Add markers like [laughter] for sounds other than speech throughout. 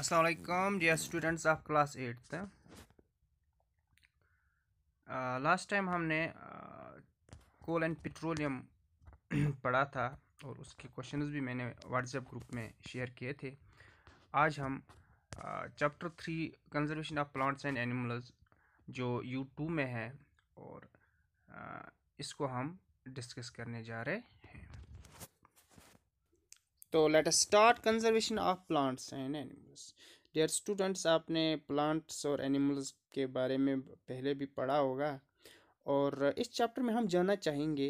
Aslam dear students of class eighth last time हमने coal and petroleum पढ़ा था और उसके क्वेश्चंस भी मैंने व्हाट्सएप ग्रुप में शेयर किए थे आज हम chapter three conservation of plants and animals जो यू टू में है और uh, इसको हम डिस्कस करने जा रहे तो let start conservation of plants and animals dear students आपने प्लांट्स और एनिमल्स के बारे में पहले भी पढ़ा होगा और इस चैप्टर में हम जानना चाहेंगे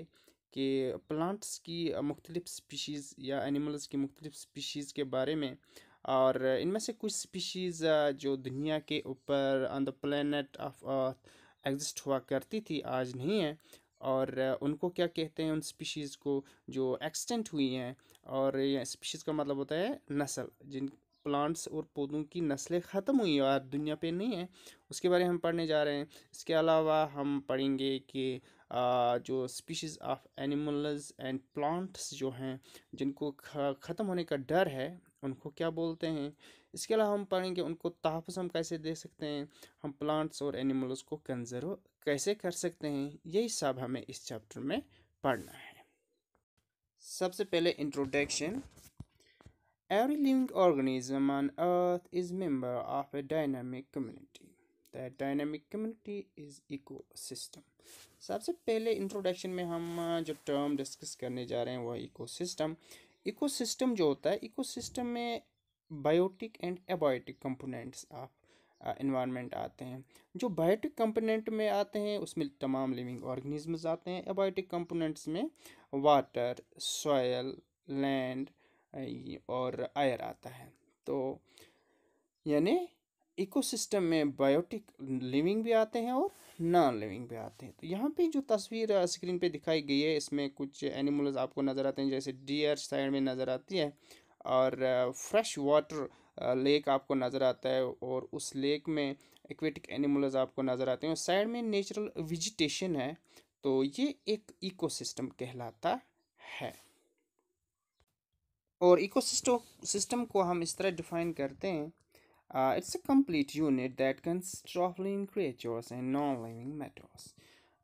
कि प्लांट्स की मुख्तलिफ़ स्पीशीज़ या एनिमल्स की मुख्तलिफ़ स्पीशीज़ के बारे में और इनमें से कुछ स्पीशीज़ जो दुनिया के ऊपर on the planet of earth exist हुआ करती थी आज नहीं है और उनको क्या कहते हैं उन स्पीशीज़ को जो एक्सटेंट हुई हैं और स्पीशीज़ का मतलब होता है नस्ल जिन प्लांट्स और पौधों की नस्लें ख़त्म हुई और दुनिया पे नहीं है उसके बारे में हम पढ़ने जा रहे हैं इसके अलावा हम पढ़ेंगे कि जो species of animals and plants जो हैं जिनको ख़त्म होने का डर है उनको क्या बोलते हैं इसके अलावा हम पढ़ेंगे उनको तहफ़ हम कैसे दे सकते हैं हम प्लांट्स और एनिमल्स को कंजर्व कैसे कर सकते हैं यही सब हमें इस चैप्टर में पढ़ना है सबसे पहले introduction living living on earth is member of a dynamic community the dynamic community is ecosystem सबसे पहले इंट्रोडक्शन में हम जो टर्म डिस्कस करने जा रहे हैं वह इकोसिस्टम इकोसिस्टम जो होता है इकोसिस्टम में बायोटिक एंड एबायोटिक कंपोनेंट्स आप इन्वायरमेंट आते हैं जो बायोटिक कंपोनेंट में आते हैं उसमें तमाम लिविंग ऑर्गेनिजम्स आते हैं एबायोटिक कंपोनेंट्स में वाटर सॉयल लैंड और आयर आता है तो यानी इकोसिस्टम में बायोटिक लिविंग भी आते हैं और नॉन लिविंग भी आते हैं तो यहाँ पे जो तस्वीर स्क्रीन पे दिखाई गई है इसमें कुछ एनिमल्स आपको नज़र आते हैं जैसे डियर साइड में नज़र आती है और फ्रेश वाटर लेक आपको नज़र आता है और उस लेक में एक्वेटिक एनिमल्स आपको नज़र आते हैं और साइड में नेचुरल वेजिटेशन है तो ये एक सिस्टम कहलाता है और इको सिस्टम को हम इस तरह डिफाइन करते हैं Uh, it's a complete unit that consists of living creatures and non-living matters.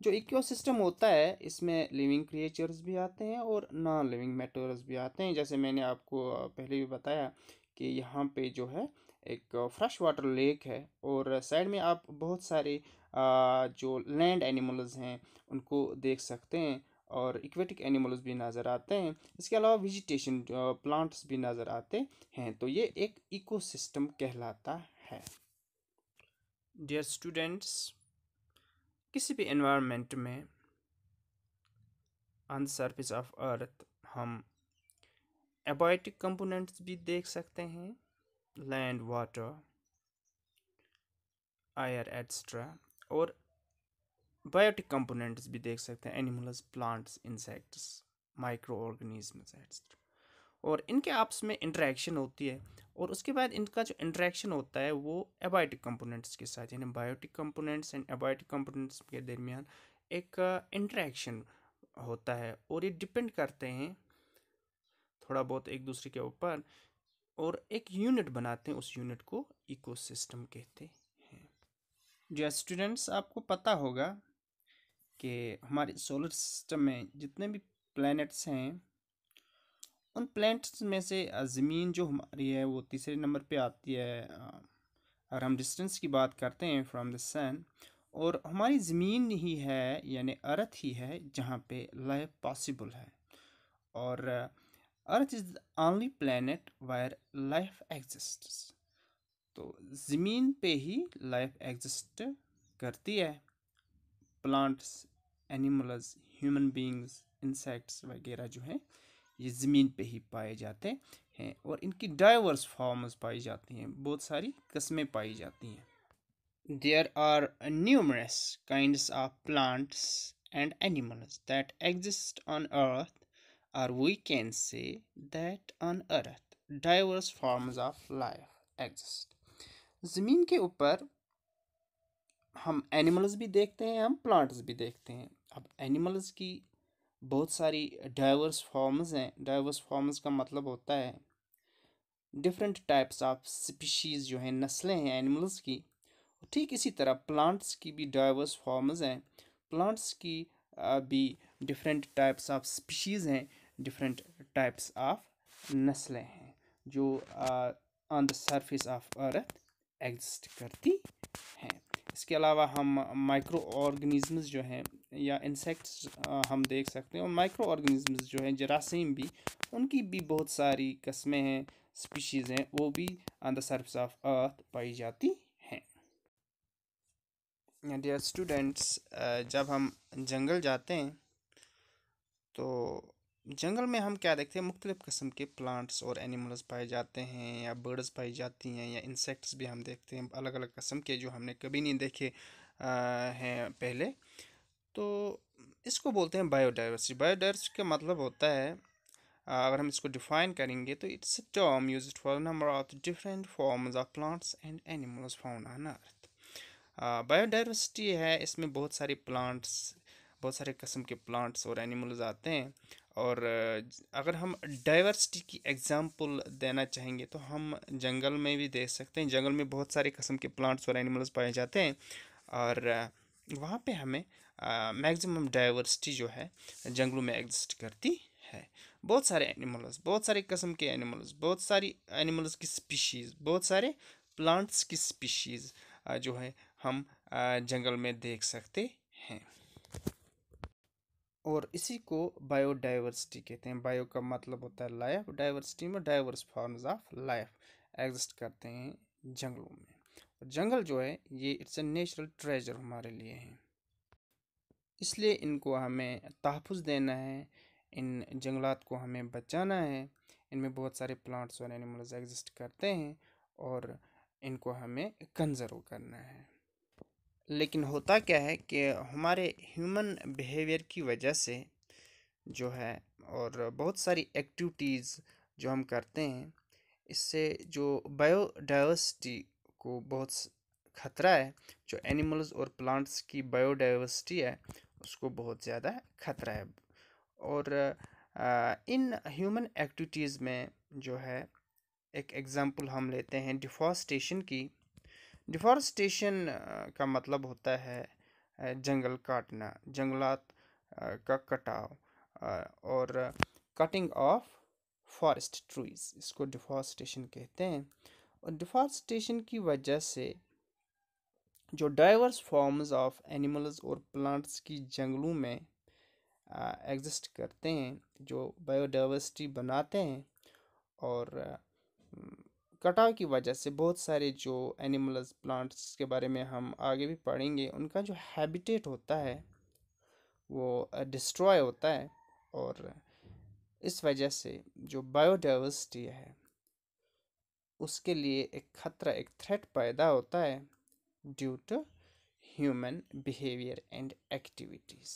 जो इकोसिस्टम होता है इसमें लिविंग क्रिएचर्स भी आते हैं और नॉन लिविंग मेटर्स भी आते हैं जैसे मैंने आपको पहले भी बताया कि यहाँ पे जो है एक फ्रेश वाटर लेक है और साइड में आप बहुत सारे जो लैंड एनिमल्स हैं उनको देख सकते हैं और इक्वेटिक एनिमल्स भी नज़र आते हैं इसके अलावा वेजिटेशन प्लांट्स भी नज़र आते हैं तो ये एक इकोसिस्टम कहलाता है डियर स्टूडेंट्स किसी भी एनवायरनमेंट में ऑन सरफेस ऑफ अर्थ हम एबायोटिक कंपोनेंट्स भी देख सकते हैं लैंड वाटर आयर एट्सट्रा और बायोटिक कंपोनेंट्स भी देख सकते हैं animals plants insects microorganisms etcetera और इनके आपस में इंटरेक्शन होती है और उसके बाद इनका जो इंट्रैक्शन होता है वो एबायोटिक कंपोनेंट्स के साथ यानी biotic components and abiotic components के दरमियान एक इंटरेक्शन होता है और ये डिपेंड करते हैं थोड़ा बहुत एक दूसरे के ऊपर और एक यूनिट बनाते हैं उस यूनिट को इकोसिस्टम कहते हैं जो स्टूडेंट्स आपको पता होगा कि हमारे सोलर सिस्टम में जितने भी प्लैनेट्स हैं उन प्लैनेट्स में से ज़मीन जो हमारी है वो तीसरे नंबर पे आती है अगर हम डिस्टेंस की बात करते हैं फ्रॉम द सन और हमारी ज़मीन ही है यानी अर्थ ही है जहाँ पे लाइफ पॉसिबल है और earth is the only planet where life exist तो ज़मीन पे ही लाइफ एग्जिस्ट करती है plants animals human beings insects वगैरह जो हैं ये ज़मीन पे ही पाए जाते हैं और इनकी डाइवर्स फॉर्म्स पाई जाती हैं बहुत सारी कस्में पाई जाती हैं there are numerous kind of plants and animals that exist on earth or we can say that on earth diverse forms of life exist ज़मीन के ऊपर हम एनिमल्स भी देखते हैं हम प्लांट्स भी देखते हैं अब एनिमल्स की बहुत सारी डाइवर्स फॉर्म्स हैं डाइवर्स फॉर्म्स का मतलब होता है डिफरेंट टाइप्स ऑफ स्पीशीज़ जो हैं नस्लें हैं एनिमल्स की ठीक इसी तरह प्लांट्स की भी डाइवर्स फॉर्म्स हैं प्लांट्स की भी डिफरेंट टाइप्स ऑफ स्पीशीज़ हैं डिफरेंट टाइप्स ऑफ नस्लें हैं जो on the surface of earth exist करती हैं इसके अलावा हम माइक्रो ऑर्गेनिज़म्स जो हैं या इंसेक्ट्स हम देख सकते हैं और माइक्रो ऑर्गेनिज़म्स जो हैं जरासीम भी उनकी भी बहुत सारी कस्में हैं स्पीशीज़ हैं वो भी on the surface of earth पाई जाती हैं डियर स्टूडेंट्स जब हम जंगल जाते हैं तो जंगल में हम क्या देखते हैं मुख्तलिफ़ किस्म के प्लांट्स और एनिमल्स पाए जाते हैं या बर्ड्स पाई जाती हैं या इंसेक्ट्स भी हम देखते हैं अलग अलग कस्म के जो हमने कभी नहीं देखे हैं पहले तो इसको बोलते हैं बायोडाइवर्सिटी बायोडाइवर्सिटी का मतलब होता है अगर हम इसको डिफाइन करेंगे तो it's a term use for number of different forms of plants and animals found on earth biodiversity है इसमें बहुत सारे प्लांट्स बहुत सारे कस्म के प्लांट्स और एनिमल्स आते हैं और अगर हम डाइवर्सिटी की एग्ज़ाम्पल देना चाहेंगे तो हम जंगल में भी देख सकते हैं जंगल में बहुत सारे कस्म के प्लांट्स और एनिमल्स पाए जाते हैं और वहाँ पे हमें मैक्सिमम डाइवर्सिटी जो है जंगलों में एग्जिस्ट करती है बहुत सारे एनिमल्स बहुत सारे कस्म के एनिमल्स बहुत सारी एनिमल्स की स्पीशीज़ बहुत सारे प्लांट्स की स्पीशीज़ जो है हम जंगल में देख सकते हैं और इसी को बायोडाइवर्सिटी कहते हैं बायो का मतलब होता है लाइफ डाइवर्सिटी में diverse forms of life exist करते हैं जंगलों में और जंगल जो है ये इट्स ए नेचुरल ट्रेजर हमारे लिए है इसलिए इनको हमें तहफ़ देना है इन जंगलात को हमें बचाना है इनमें बहुत सारे प्लांट्स और एनिमल्स एग्जिस्ट करते हैं और इनको हमें कंजर्व करना है लेकिन होता क्या है कि हमारे ह्यूमन बिहेवियर की वजह से जो है और बहुत सारी एक्टिविटीज़ जो हम करते हैं इससे जो बायोडाइवर्सिटी को बहुत ख़तरा है जो एनिमल्स और प्लांट्स की बायोडाइवर्सिटी है उसको बहुत ज़्यादा ख़तरा है और इन ह्यूमन एक्टिविटीज़ में जो है एक एग्ज़ाम्पल हम लेते हैं डिफॉस्टेशन की डिफॉरेस्टेशन का मतलब होता है जंगल काटना जंगलात का कटाव और कटिंग ऑफ फॉरेस्ट ट्रीज इसको डिफॉरेस्टेशन कहते हैं और डिफॉरेस्टेशन की वजह से जो डाइवर्स फॉर्म्स ऑफ एनिमल्स और प्लांट्स की जंगलों में एग्जिस्ट करते हैं जो बायोडाइवर्सिटी बनाते हैं और कटाव की वजह से बहुत सारे जो एनिमल्स प्लांट्स के बारे में हम आगे भी पढ़ेंगे उनका जो हैबिटेट होता है वो डिस्ट्रॉय होता है और इस वजह से जो बायोडाइवर्सिटी है उसके लिए एक खतरा एक थ्रेट पैदा होता है due to human behaviour and activities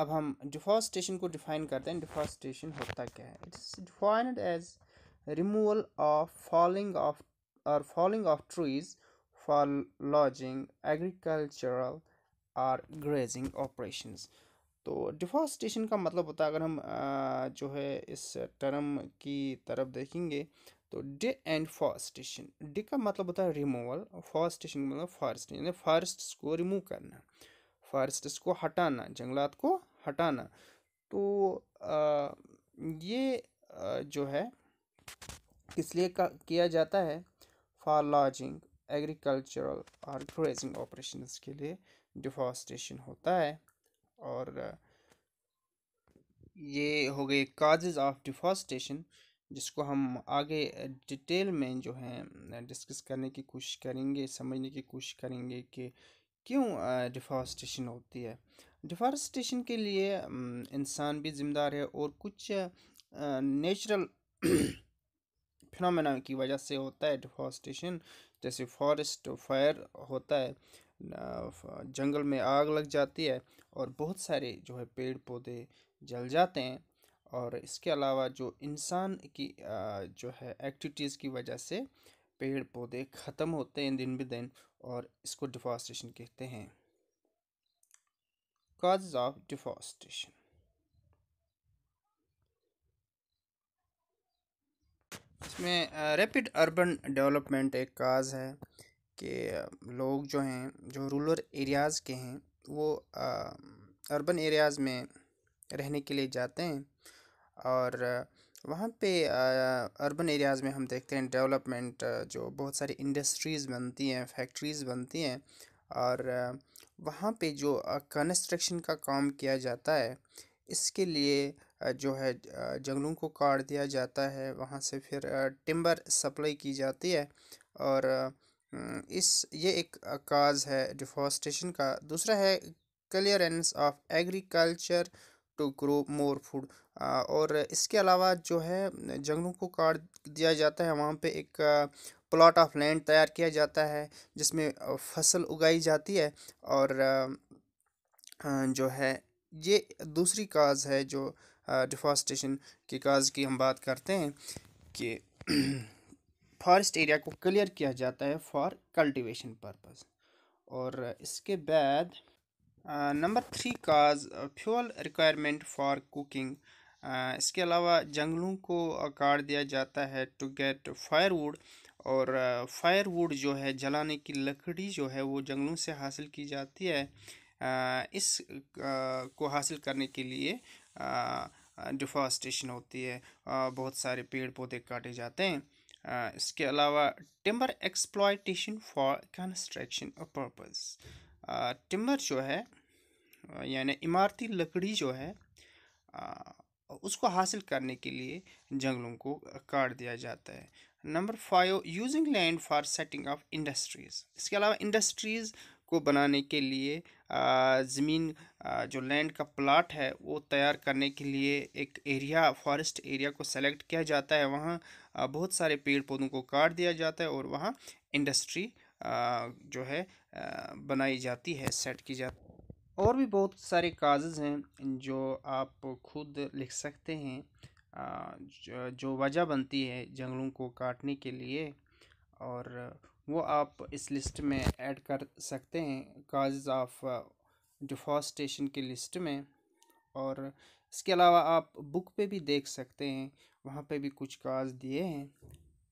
अब हम डिफॉरस्टेशन को डिफाइन करते हैं डिफॉरस्टेशन होता क्या है it's defined as removal of falling of or falling of trees for lodging agricultural और ग्रेजिंग ऑपरेशन तो डिफॉस्टेशन का मतलब होता है अगर हम जो है इस टर्म की तरफ देखेंगे तो डे एंड फॉस्टेशन डे का मतलब होता है रिमूवल फॉस्टेशन मतलब फॉरेस्ट यानी फॉरेस्ट को रिमूव करना फॉरेस्ट को हटाना जंगलात को हटाना तो आ, ये आ, जो है किस लिए किया जाता है फॉर लॉजिंग एग्रीकल्चरल और ग्रेजिंग ऑपरेशन के लिए डिफॉस्टेशन होता है और ये हो गए काजेज ऑफ डिफॉस्टेशन जिसको हम आगे डिटेल में जो है डिस्कस करने की कोशिश करेंगे समझने की कोशिश करेंगे कि क्यों डिफॉरस्टेशन होती है डिफॉरस्टेशन के लिए इंसान भी ज़िम्मेदार है और कुछ नेचुरल फिनोमेना की वजह से होता है डिफॉरस्टेशन जैसे फॉरेस्ट फायर होता है जंगल में आग लग जाती है और बहुत सारे जो है पेड़ पौधे जल जाते हैं और इसके अलावा जो इंसान की जो है एक्टिविटीज़ की वजह से पेड़ पौधे ख़त्म होते हैं दिन ब दिन और इसको डिफॉरस्टेशन कहते हैं काज ऑफ डिफॉरस्टेशन इसमें रैपिड अर्बन डेवलपमेंट एक काज है कि लोग जो हैं जो रूरल एरियाज़ के हैं वो अर्बन एरियाज़ में रहने के लिए जाते हैं और वहाँ पे अर्बन एरियाज़ में हम देखते हैं डेवलपमेंट जो बहुत सारी इंडस्ट्रीज़ बनती हैं फैक्ट्रीज़ बनती हैं और वहाँ पे जो कंस्ट्रक्शन का काम किया जाता है इसके लिए जो है जंगलों को काट दिया जाता है वहाँ से फिर टिम्बर सप्लाई की जाती है और इस ये एक काज है डिफॉरस्टेशन का दूसरा है clearance of agriculture to grow more food और इसके अलावा जो है जंगलों को काट दिया जाता है वहाँ पे एक प्लॉट ऑफ लैंड तैयार किया जाता है जिसमें फसल उगाई जाती है और जो है ये दूसरी काज है जो डिफॉरस्टेशन की काज की हम बात करते हैं कि फॉरेस्ट [clears throat] एरिया को क्लियर किया जाता है फॉर कल्टीवेशन पर्पस और इसके बाद number three cause fuel requirement for cooking इसके अलावा जंगलों को काट दिया जाता है टू गेट फायरवुड और फायरवुड जो है जलाने की लकड़ी जो है वो जंगलों से हासिल की जाती है इस को हासिल करने के लिए डिफॉस्टेशन होती है बहुत सारे पेड़ पौधे काटे जाते हैं इसके अलावा timber exploitation for construction purpose timber जो है यानी इमारती लकड़ी जो है उसको हासिल करने के लिए जंगलों को काट दिया जाता है number five using land for setting of industries इसके अलावा इंडस्ट्रीज़ को बनाने के लिए ज़मीन जो लैंड का प्लाट है वो तैयार करने के लिए एक एरिया फॉरेस्ट एरिया को सेलेक्ट किया जाता है वहाँ बहुत सारे पेड़ पौधों को काट दिया जाता है और वहाँ इंडस्ट्री जो है बनाई जाती है सेट की जाती है और भी बहुत सारे काजेज़ हैं जो आप खुद लिख सकते हैं जो वजह बनती है जंगलों को काटने के लिए और वो आप इस लिस्ट में ऐड कर सकते हैं काज ऑफ डिफॉस्टेशन की लिस्ट में और इसके अलावा आप बुक पे भी देख सकते हैं वहाँ पे भी कुछ काज दिए हैं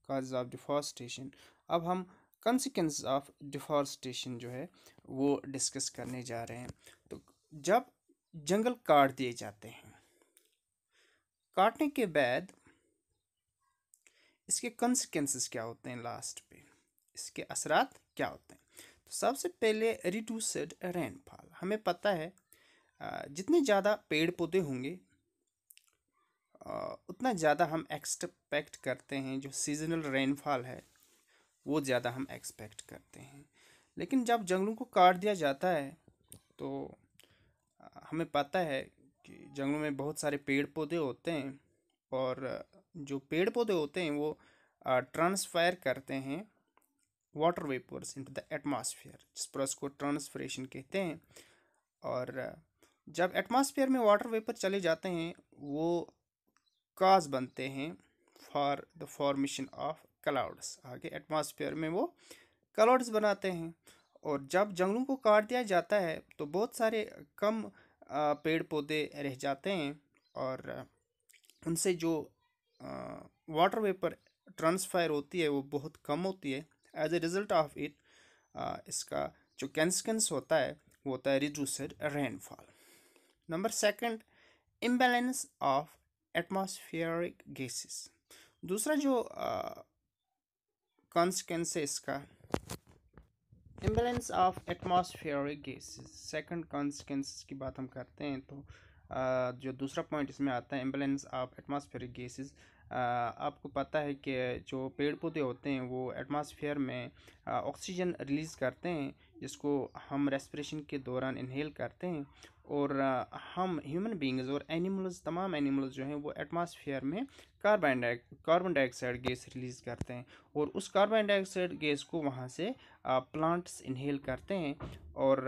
काज ऑफ डिफॉस्टेशन अब हम कंसिक्वेंस ऑफ डिफॉस्टेशन जो है वो डिस्कस करने जा रहे हैं तो जब जंगल काट दिए जाते हैं काटने के बाद इसके कंसिक्वेंसेस क्या होते हैं लास्ट पे इसके असरात क्या होते हैं तो सबसे पहले रिड्यूसड रेनफॉल हमें पता है जितने ज़्यादा पेड़ पौधे होंगे उतना ज़्यादा हम एक्सपेक्ट करते हैं जो सीजनल रेनफॉल है वो ज़्यादा हम एक्सपेक्ट करते हैं लेकिन जब जंगलों को काट दिया जाता है तो हमें पता है कि जंगलों में बहुत सारे पेड़ पौधे होते हैं और जो पेड़ पौधे होते हैं वो ट्रांसफ़ायर करते हैं water vapours into the atmosphere जिस प्रोसेस को ट्रांसफरेशन कहते हैं और जब एटमॉस्फेयर में वाटर वेपर चले जाते हैं वो काज बनते हैं for the formation of clouds आगे एटमॉस्फेयर में वो क्लाउड्स बनाते हैं और जब जंगलों को काट दिया जाता है तो बहुत सारे कम पेड़ पौधे रह जाते हैं और उनसे जो वाटर वेपर ट्रांसफायर होती है वो बहुत कम होती है as a result of it इसका जो कैंसकेंस होता है वो होता है reduced rainfall number second imbalance of atmospheric gases दूसरा जो कॉन्सिक्वेंस uh, है इसका imbalance of atmospheric gases second consequence की बात हम करते हैं तो uh, जो दूसरा पॉइंट इसमें आता है इम्बेलेंस ऑफ एटमॉस्फेरिक गैसेस आपको पता है कि जो पेड़ पौधे होते हैं वो एटमॉस्फेयर में ऑक्सीजन रिलीज़ करते हैं जिसको हम रेस्पिरेशन के दौरान इनहेल करते हैं और हम ह्यूमन बींग्स और एनिमल्स तमाम एनिमल्स जो हैं वो एटमॉस्फेयर में carbon di carbon dioxide gas release करते हैं और उस कार्बन डाइऑक्साइड गैस को वहाँ से प्लांट्स इनहेल करते हैं और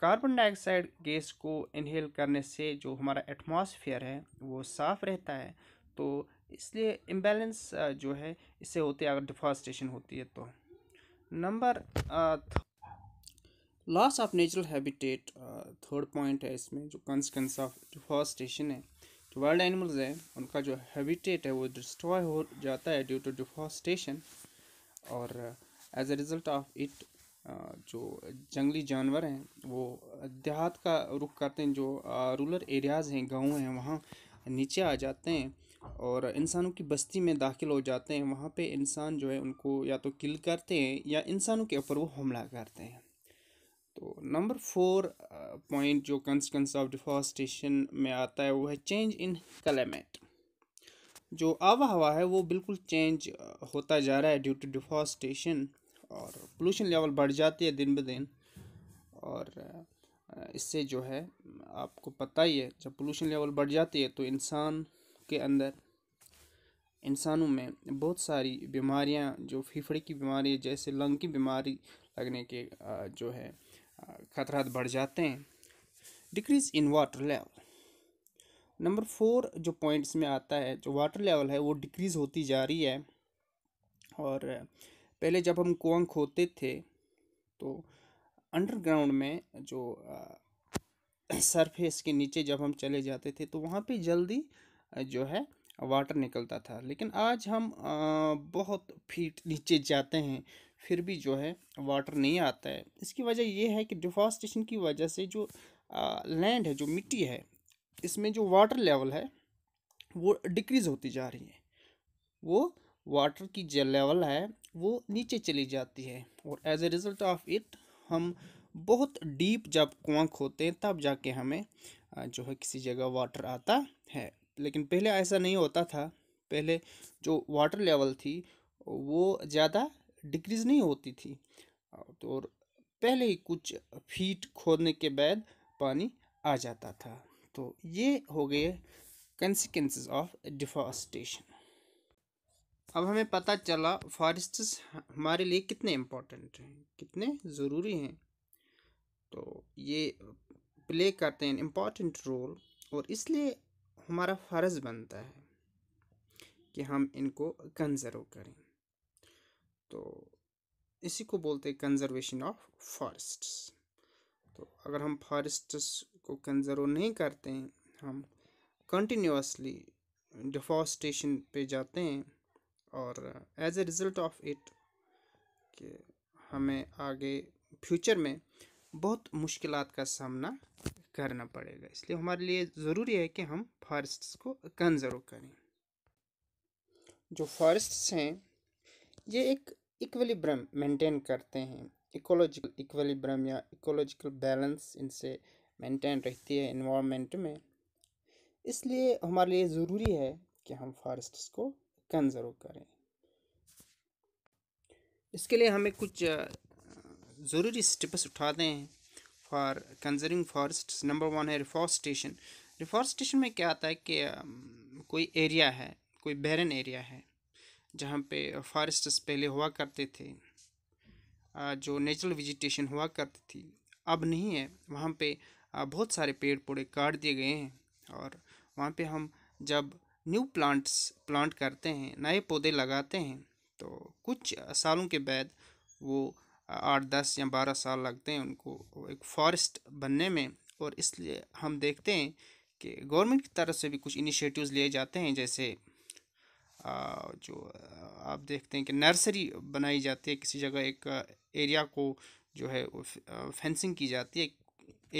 कार्बन डाइऑक्साइड गैस को इनहेल करने से जो हमारा एटमॉस्फेयर है वो साफ़ रहता है तो इसलिए इम्बेलेंस जो है इससे होते अगर डिफॉरस्टेशन होती है तो number loss of natural habitat third point है इसमें जो कॉन्सिक्वेंस ऑफ डिफॉरस्टेशन है जो वाइल्ड एनिमल्स हैं उनका जो हैबिटेट है वो डिस्ट्रॉय हो जाता है ड्यू टू डिफॉरस्टेशन और as a result of it जो जंगली जानवर हैं वो देहात का रुख करते हैं जो रूरल एरियाज़ हैं गाँव हैं वहाँ नीचे आ जाते हैं और इंसानों की बस्ती में दाखिल हो जाते हैं वहाँ पे इंसान जो है उनको या तो किल करते हैं या इंसानों के ऊपर वो हमला करते हैं तो नंबर फोर पॉइंट जो कंसिक्वेंस ऑफ डिफॉरस्टेशन में आता है वो है चेंज इन क्लाइमेट जो आवा हवा है वो बिल्कुल चेंज होता जा रहा है ड्यू टू डिफॉरस्टेशन और पोल्यूशन लेवल बढ़ जाती है दिन ब दिन और इससे जो है आपको पता ही है जब पोल्यूशन लेवल बढ़ जाती है तो इंसान उसके अंदर इंसानों में बहुत सारी बीमारियां जो फेफड़े की बीमारी जैसे लंग की बीमारी लगने के जो है ख़तरा बढ़ जाते हैं decrease in water level number four जो पॉइंट्स में आता है जो वाटर लेवल है वो डिक्रीज़ होती जा रही है और पहले जब हम कुआं खोते थे तो अंडरग्राउंड में जो सरफेस के नीचे जब हम चले जाते थे तो वहाँ पे जल्दी जो है वाटर निकलता था लेकिन आज हम बहुत फीट नीचे जाते हैं फिर भी जो है वाटर नहीं आता है इसकी वजह यह है कि डिफॉस्टेशन की वजह से जो लैंड है जो मिट्टी है इसमें जो वाटर लेवल है वो डिक्रीज़ होती जा रही है वो वाटर की जो लेवल है वो नीचे चली जाती है और as a result of it हम बहुत डीप जब कुआं खोते हैं तब जाके हमें जो है किसी जगह वाटर आता है लेकिन पहले ऐसा नहीं होता था पहले जो वाटर लेवल थी वो ज़्यादा डिक्रीज़ नहीं होती थी तो और पहले ही कुछ फीट खोदने के बाद पानी आ जाता था तो ये हो गए कंसिक्वेंसेस ऑफ डिफॉरेस्टेशन अब हमें पता चला फॉरेस्ट हमारे लिए कितने इम्पोर्टेंट हैं कितने ज़रूरी हैं तो ये प्ले करते हैं इम्पॉर्टेंट रोल और इसलिए हमारा फ़र्ज़ बनता है कि हम इनको कंज़र्व करें तो इसी को बोलते हैं कंज़र्वेशन ऑफ फॉरेस्ट्स तो अगर हम फॉरेस्ट्स को कंज़र्व नहीं करते हैं हम कंटिन्यूसली डिफॉस्टेशन पे जाते हैं और as a result of it कि हमें आगे फ्यूचर में बहुत मुश्किलात का सामना करना पड़ेगा इसलिए हमारे लिए ज़रूरी है कि हम फॉरेस्ट्स को कंजर्व करें जो फॉरेस्ट्स हैं ये एक ब्रम मेंटेन करते हैं इकोलॉजिकल इक्वलीब्रम या इकोलॉजिकल बैलेंस इनसे मेंटेन रहती है इन्वामेंट में इसलिए हमारे लिए ज़रूरी है कि हम फॉरेस्ट्स को कंजर्व करें इसके लिए हमें कुछ ज़रूरी स्टेप्स उठाते हैं for conserving forest number one है रिफॉरस्टेशन रिफॉरस्टेशन में क्या आता है कि um, कोई एरिया है कोई बैरन एरिया है जहाँ पे फॉरेस्ट्स पहले हुआ करते थे जो नेचुरल वेजिटेशन हुआ करती थी अब नहीं है वहाँ पे बहुत सारे पेड़ पौधे काट दिए गए हैं और वहाँ पे हम जब न्यू प्लांट्स प्लांट करते हैं नए पौधे लगाते हैं तो कुछ सालों के बाद वो आठ दस या बारह साल लगते हैं उनको एक फॉरेस्ट बनने में और इसलिए हम देखते हैं कि गवर्नमेंट की तरफ से भी कुछ इनिशिएटिव्स लिए जाते हैं जैसे जो आप देखते हैं कि नर्सरी बनाई जाती है किसी जगह एक एरिया को जो है फेंसिंग की जाती है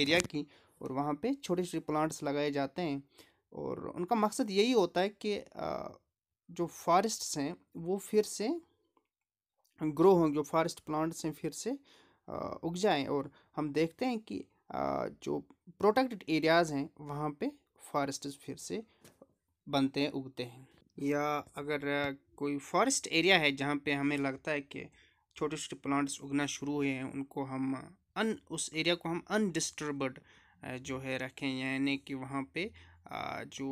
एरिया की और वहाँ पे छोटे छोटे प्लांट्स लगाए जाते हैं और उनका मकसद यही होता है कि जो फॉरेस्ट्स हैं वो फिर से ग्रो होंगे जो फॉरेस्ट प्लांट्स हैं फिर से उग जाएं और हम देखते हैं कि जो प्रोटेक्टेड एरियाज़ हैं वहाँ पे फॉरेस्ट फिर से बनते हैं उगते हैं या अगर कोई फॉरेस्ट एरिया है जहाँ पे हमें लगता है कि छोटे छोटे प्लांट्स उगना शुरू हुए हैं उनको हम अन उस एरिया को हम अनडिस्टर्बड जो है रखें यानी कि वहाँ पे जो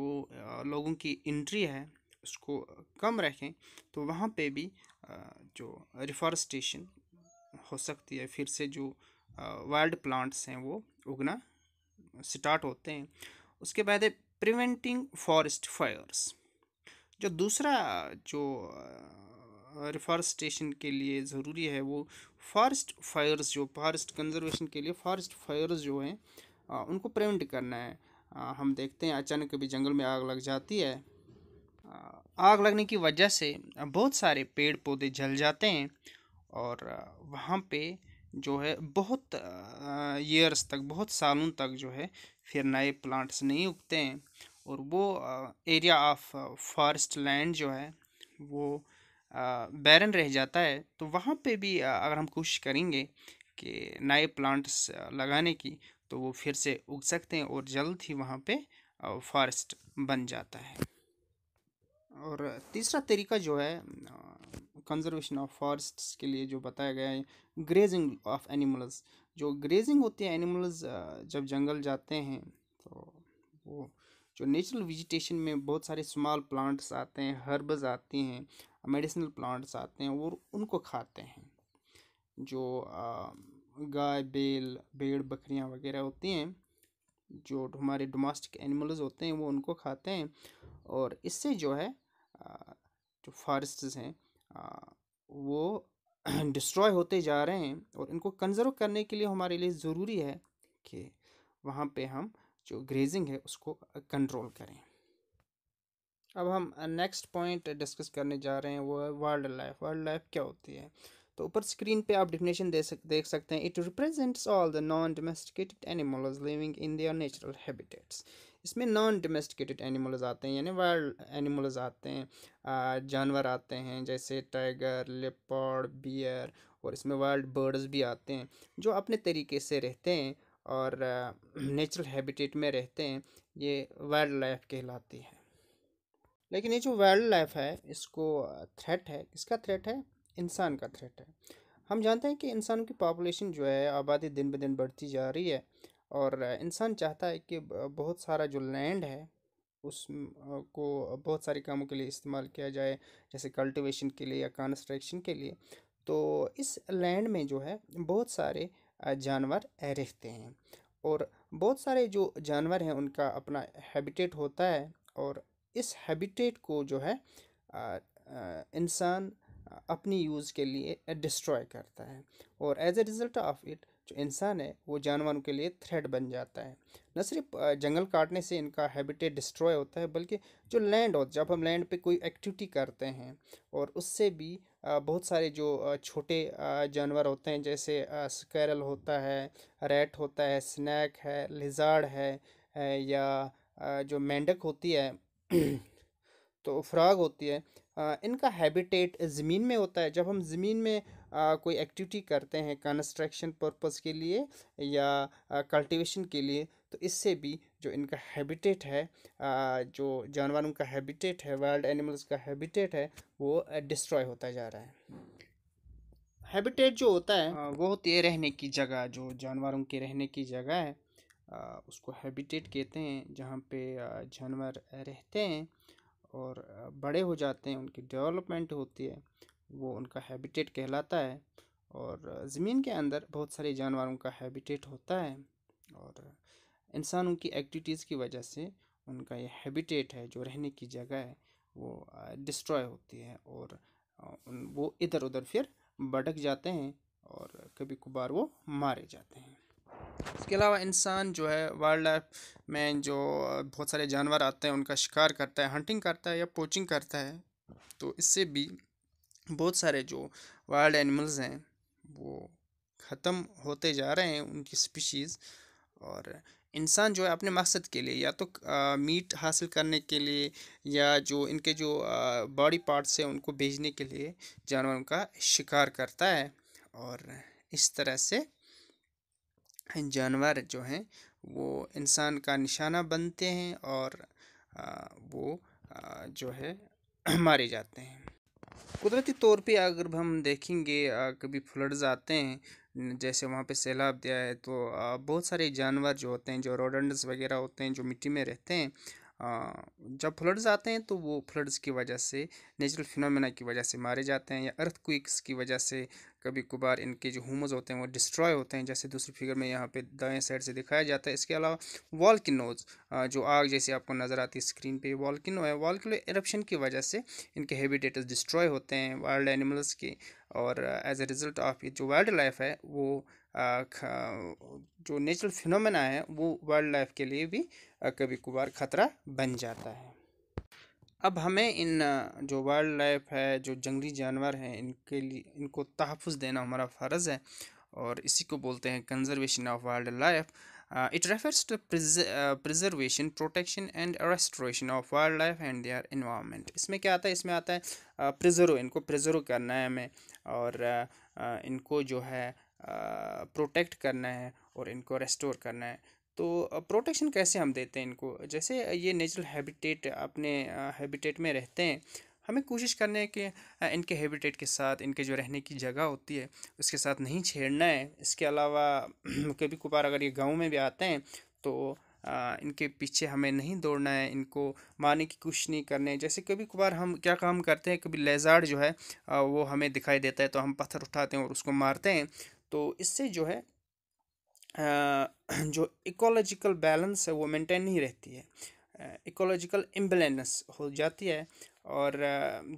लोगों की इंट्री है उसको कम रखें तो वहाँ पे भी जो रिफॉरेस्टेशन हो सकती है फिर से जो वाइल्ड प्लांट्स हैं वो उगना स्टार्ट होते हैं उसके बाद है प्रिवेंटिंग फॉरेस्ट फायर्स जो दूसरा जो रिफॉरेस्टेशन के लिए ज़रूरी है वो फॉरेस्ट फायर्स जो फॉरेस्ट कंजर्वेशन के लिए फॉरेस्ट फायर्स जो हैं उनको प्रिवेंट करना है हम देखते हैं अचानक कभी जंगल में आग लग जाती है आग लगने की वजह से बहुत सारे पेड़ पौधे जल जाते हैं और वहाँ पे जो है बहुत ईयर्स तक बहुत सालों तक जो है फिर नए प्लांट्स नहीं उगते हैं और वो एरिया ऑफ फॉरेस्ट लैंड जो है वो बैरन रह जाता है तो वहाँ पे भी अगर हम कोशिश करेंगे कि नए प्लांट्स लगाने की तो वो फिर से उग सकते हैं और जल्द ही वहाँ पे फॉरेस्ट बन जाता है और तीसरा तरीका जो है कंजर्वेशन ऑफ फ़ॉरेस्ट के लिए जो बताया गया है ग्रेजिंग ऑफ एनिमल्स जो ग्रेजिंग होती है एनिमल्स जब जंगल जाते हैं तो वो जो नेचुरल वेजिटेशन में बहुत सारे स्मॉल प्लांट्स आते हैं हर्ब्स आते हैं मेडिसिनल प्लांट्स आते हैं और उनको खाते हैं जो गाय बेल भेड़ बकरियां वगैरह होती हैं जो हमारे डोमेस्टिक एनिमल्स होते हैं वो उनको खाते हैं और इससे जो है जो फॉरेस्ट्स हैं वो डिस्ट्रॉय [clears throat] होते जा रहे हैं और इनको कंजर्व करने के लिए हमारे लिए ज़रूरी है कि वहाँ पे हम जो ग्रेजिंग है उसको कंट्रोल करें अब हम नेक्स्ट पॉइंट डिस्कस करने जा रहे हैं वो है वाइल्ड लाइफ वाइल्ड लाइफ क्या होती है तो ऊपर स्क्रीन पे आप डिफिनेशन दे सक देख सकते हैं it represents all the non domesticated animals living in their natural habitats इसमें नॉन डोमेस्टिकेटेड एनिमल्स आते हैं यानी वाइल्ड एनिमल्स आते हैं जानवर आते हैं जैसे टाइगर लेपर्ड बियर और इसमें वाइल्ड बर्ड्स भी आते हैं जो अपने तरीके से रहते हैं और नेचुरल हैबिटेट में रहते हैं ये वाइल्ड लाइफ कहलाती है लेकिन ये जो वाइल्ड लाइफ है इसको थ्रेट है किसका थ्रेट है इंसान का थ्रेट है हम जानते हैं कि इंसान की पॉपुलेशन जो है आबादी दिन ब दिन बढ़ती जा रही है और इंसान चाहता है कि बहुत सारा जो लैंड है उस को बहुत सारे कामों के लिए इस्तेमाल किया जाए जैसे कल्टीवेशन के लिए या कंस्ट्रक्शन के लिए तो इस लैंड में जो है बहुत सारे जानवर रहते हैं और बहुत सारे जो जानवर हैं उनका अपना हैबिटेट होता है और इस हैबिटेट को जो है इंसान अपनी यूज़ के लिए डिस्ट्रॉय करता है और as a result of it जो इंसान है वो जानवरों के लिए थ्रेड बन जाता है न सिर्फ जंगल काटने से इनका हैबिटेट डिस्ट्रॉय होता है बल्कि जो लैंड होता जब हम लैंड पे कोई एक्टिविटी करते हैं और उससे भी बहुत सारे जो छोटे जानवर होते हैं जैसे स्कैरल होता है रेट होता है स्नैक है लिजार्ड है या जो मेंढक होती है [clears throat] तो फ्राग होती है इनका हैबिटेट ज़मीन में होता है जब हम ज़मीन में आ, कोई एक्टिविटी करते हैं कंस्ट्रक्शन पर्पस के लिए या कल्टीवेशन के लिए तो इससे भी जो इनका हैबिटेट है आ, जो जानवरों का हैबिटेट है वाइल्ड एनिमल्स का हैबिटेट है वो डिस्ट्रॉय होता जा रहा है हैबिटेट जो होता है हाँ, वो होती है रहने की जगह जो जानवरों के रहने की जगह है उसको हैबिटेट कहते हैं जहाँ पे जानवर रहते हैं और बड़े हो जाते हैं उनकी डेवलपमेंट होती है वो उनका हैबिटेट कहलाता है और ज़मीन के अंदर बहुत सारे जानवरों का हैबिटेट होता है और इंसानों की एक्टिविटीज़ की वजह से उनका ये हैबिटेट है जो रहने की जगह है वो डिस्ट्रॉय होती है और वो इधर उधर फिर भटक जाते हैं और कभी कभार वो मारे जाते हैं इसके अलावा इंसान जो है वाइल्ड लाइफ में जो बहुत सारे जानवर आते हैं उनका शिकार करता है हंटिंग करता है या पोचिंग करता है तो इससे भी बहुत सारे जो वाइल्ड एनिमल्स हैं वो ख़त्म होते जा रहे हैं उनकी स्पीशीज़ और इंसान जो है अपने मकसद के लिए या तो आ, मीट हासिल करने के लिए या जो इनके जो बॉडी पार्ट्स हैं उनको भेजने के लिए जानवरों का शिकार करता है और इस तरह से जानवर जो हैं वो इंसान का निशाना बनते हैं और आ, वो आ, जो है [clears throat] मारे जाते हैं कुदरती तौर पे अगर हम देखेंगे कभी फ्लड्स आते हैं जैसे वहाँ पे सैलाब दिया है तो बहुत सारे जानवर जो होते हैं जो रोडेंट्स वगैरह होते हैं जो मिट्टी में रहते हैं जब फ्लड्स आते हैं तो वो फ्लड्स की वजह से नेचुरल फिनोमेना की वजह से मारे जाते हैं या अर्थ क्विक्स की वजह से कभी कभार इनके जो हुमज होते हैं वो डिस्ट्रॉय होते हैं जैसे दूसरी फिगर में यहाँ पे दाएं साइड से दिखाया जाता है इसके अलावा वॉल्किनोज जो आग जैसे आपको नज़र आती है स्क्रीन पे वॉल्किनो है वॉल्किनो एरप्शन की वजह से इनके हैबिटेटस डिस्ट्रॉय होते हैं वाइल्ड एनिमल्स के और एज ए रिज़ल्ट ऑफ जो वाइल्ड लाइफ है वो जो नेचुरल फिनोमेना है वो वाइल्ड लाइफ के लिए भी कभी कभार ख़तरा बन जाता है अब हमें इन जो वाइल्ड लाइफ है जो जंगली जानवर हैं इनके लिए इनको तहफ़ देना हमारा फ़र्ज़ है और इसी को बोलते हैं conservation of wildlife it refers to preservation protection and restoration of wildlife and their environment इसमें क्या आता है इसमें आता है प्रिजर्व uh, इनको प्रिजर्व करना है हमें और uh, uh, इनको जो है प्रोटेक्ट uh, करना है और इनको रेस्टोर करना है तो प्रोटेक्शन कैसे हम देते हैं इनको जैसे ये नेचुरल हैबिटेट अपने हैबिटेट में रहते हैं हमें कोशिश करना है कि इनके हैबिटेट के साथ इनके जो रहने की जगह होती है उसके साथ नहीं छेड़ना है इसके अलावा [clears throat] कभी कभार अगर ये गांव में भी आते हैं तो आ, इनके पीछे हमें नहीं दौड़ना है इनको मारने की कोशिश नहीं करने है जैसे कभी कभार हम क्या काम करते हैं कभी लेजार जो है वो हमें दिखाई देता है तो हम पत्थर उठाते हैं और उसको मारते हैं तो इससे जो है [clears throat] जो इकोलॉजिकल बैलेंस है वो मेंटेन नहीं रहती है इकोलॉजिकल इम्बेलेंस हो जाती है और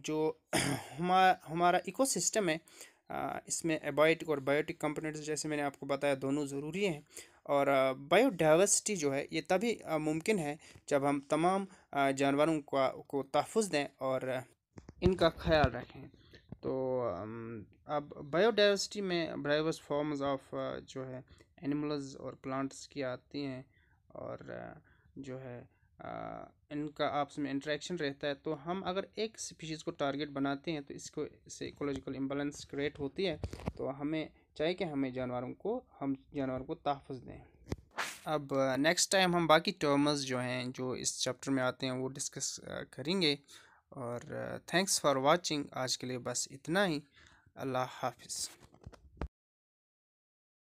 जो [clears throat] हमा हमारा इकोसिस्टम है इसमें एबायोटिक और बायोटिक कंपोनेंट्स जैसे मैंने आपको बताया दोनों ज़रूरी हैं और बायोडाइवर्सिटी जो है ये तभी मुमकिन है जब हम तमाम जानवरों का को तहफ़ दें और इनका ख्याल रखें तो अब बायोडाइवर्सिटी में डाइवर्स फॉर्म्स ऑफ जो है एनिमल्स और प्लांट्स की आती हैं और जो है इनका आपस में इंटरेक्शन रहता है तो हम अगर एक स्पीशीज़ को टारगेट बनाते हैं तो इसको इससे इकोलॉजिकल इम्बेलेंस क्रिएट होती है तो हमें चाहिए कि हमें जानवरों को हम जानवरों को तहफ़ दें अब नेक्स्ट टाइम हम बाकी टर्म्स जो हैं जो इस चैप्टर में आते हैं वो डिस्कस करेंगे और थैंक्स फॉर वॉचिंग आज के लिए बस इतना ही अल्लाह हाफिज़